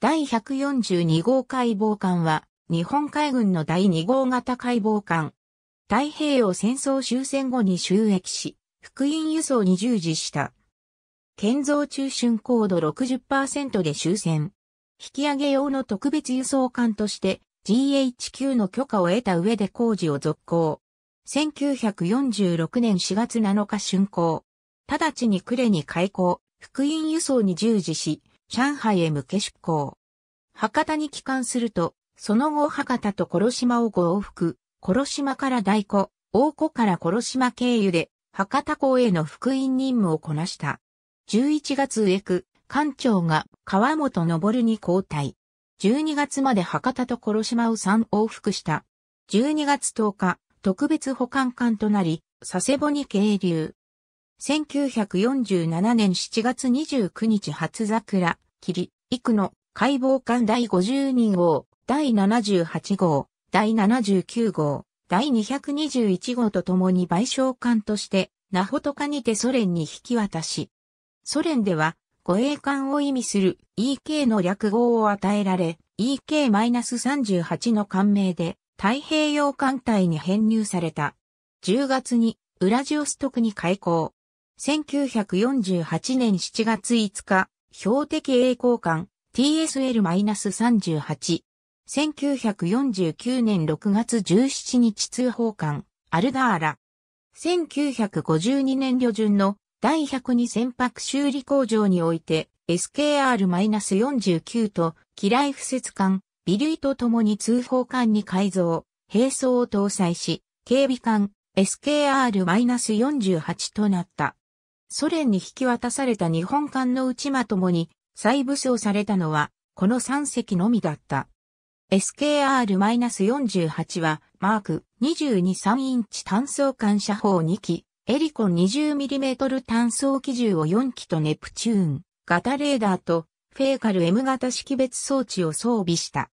第142号解剖艦は、日本海軍の第2号型解剖艦。太平洋戦争終戦後に収益し、福音輸送に従事した。建造中旬高度60%で終戦。引き上げ用の特別輸送艦として GHQ の許可を得た上で工事を続行。1946年4月7日竣工。直ちに呉に開港、福音輸送に従事し、上海へ向け出港。博多に帰還すると、その後博多と殺島を往復、殺島から大湖、大湖から殺島経由で、博多港への福音任務をこなした。11月上区、艦長が川本昇に交代。12月まで博多と殺島を3往復した。12月10日、特別保管艦となり、佐世保に係留。1947年7月29日初桜、霧、幾の解剖艦第52号、第78号、第79号、第221号とともに賠償艦として、ナホトカにてソ連に引き渡し、ソ連では護衛艦を意味する EK の略号を与えられ、EK-38 の艦名で太平洋艦隊に編入された。10月にウラジオストクに開港。1948年7月5日、標的栄光艦 TSL-38。1949年6月17日通報艦アルダーラ。1952年旅順の第102船舶修理工場において SKR-49 と機雷不設艦ビュイと共に通報艦に改造、並走を搭載し、警備艦 SKR-48 となった。ソ連に引き渡された日本艦の内間まともに再武装されたのは、この3隻のみだった。SKR-48 は、マーク223インチ単装艦射砲2機、エリコン 20mm 単装機銃を4機とネプチューン、型レーダーと、フェーカル M 型識別装置を装備した。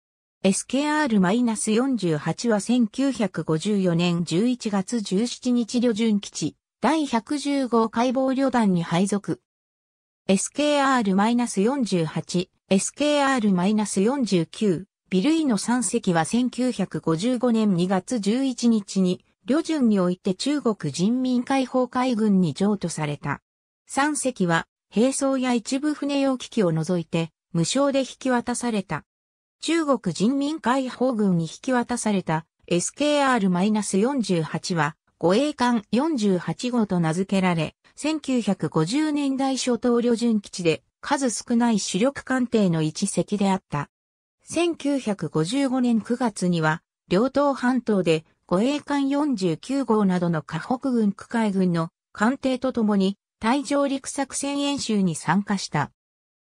SKR-48 は1954年11月17日旅順基地、第115解剖旅団に配属。SKR-48、SKR-49、ビルイの3隻は1955年2月11日に、旅順において中国人民解放海軍に譲渡された。3隻は、兵装や一部船用機器を除いて、無償で引き渡された。中国人民解放軍に引き渡された SKR-48 は護衛艦48号と名付けられ、1950年代初頭旅順基地で数少ない主力艦艇の一隻であった。1955年9月には、両島半島で護衛艦49号などの河北軍区海軍の艦艇とともに、対上陸作戦演習に参加した。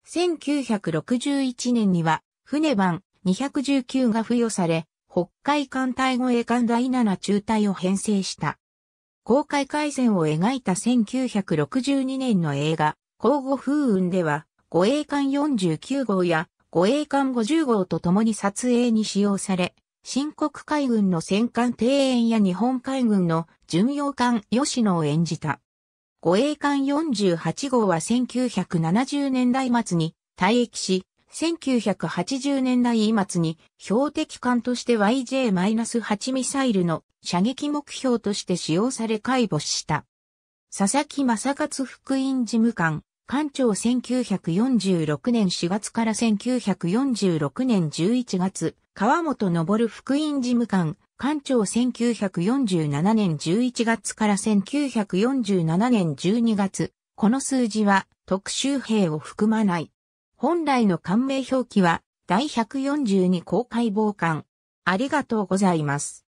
1961年には、船番219が付与され、北海艦隊護衛艦第7中隊を編成した。公開改善を描いた1962年の映画、交互風雲では、護衛艦49号や護衛艦50号と共に撮影に使用され、新国海軍の戦艦庭園や日本海軍の巡洋艦吉野を演じた。護衛艦48号は1970年代末に退役し、1980年代末に標的艦として YJ-8 ミサイルの射撃目標として使用され解剖した。佐々木正勝副院事務官、艦長1946年4月から1946年11月、川本昇副院事務官、艦長1947年11月から1947年12月、この数字は特殊兵を含まない。本来の官名表記は、第142公開傍観。ありがとうございます。